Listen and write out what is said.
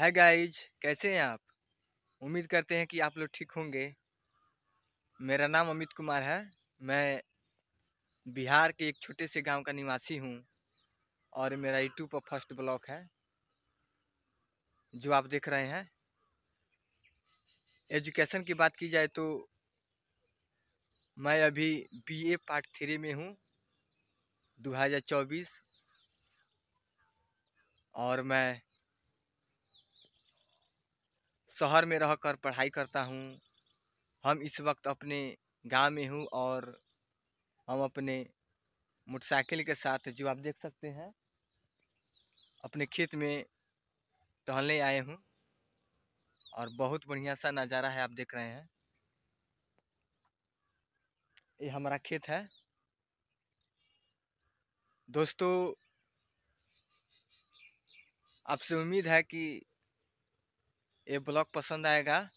है गाइज कैसे हैं आप उम्मीद करते हैं कि आप लोग ठीक होंगे मेरा नाम अमित कुमार है मैं बिहार के एक छोटे से गांव का निवासी हूं और मेरा यूट्यूब पर फर्स्ट ब्लॉक है जो आप देख रहे हैं एजुकेशन की बात की जाए तो मैं अभी बीए पार्ट थ्री में हूं 2024 और मैं शहर में रहकर पढ़ाई करता हूँ हम इस वक्त अपने गांव में हूँ और हम अपने मोटरसाइकिल के साथ जो आप देख सकते हैं अपने खेत में टहलने आए हूँ और बहुत बढ़िया सा नज़ारा है आप देख रहे हैं ये हमारा खेत है दोस्तों आपसे उम्मीद है कि ये ब्लॉग पसंद आएगा